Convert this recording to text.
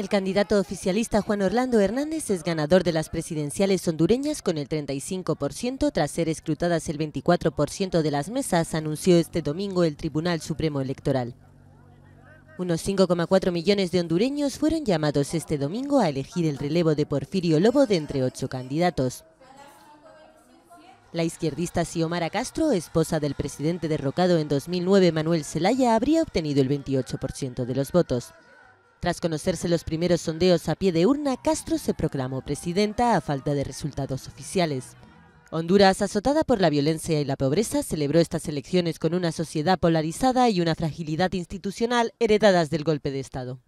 El candidato oficialista Juan Orlando Hernández es ganador de las presidenciales hondureñas con el 35% tras ser escrutadas el 24% de las mesas, anunció este domingo el Tribunal Supremo Electoral. Unos 5,4 millones de hondureños fueron llamados este domingo a elegir el relevo de Porfirio Lobo de entre ocho candidatos. La izquierdista Xiomara Castro, esposa del presidente derrocado en 2009 Manuel Zelaya, habría obtenido el 28% de los votos. Tras conocerse los primeros sondeos a pie de urna, Castro se proclamó presidenta a falta de resultados oficiales. Honduras, azotada por la violencia y la pobreza, celebró estas elecciones con una sociedad polarizada y una fragilidad institucional heredadas del golpe de Estado.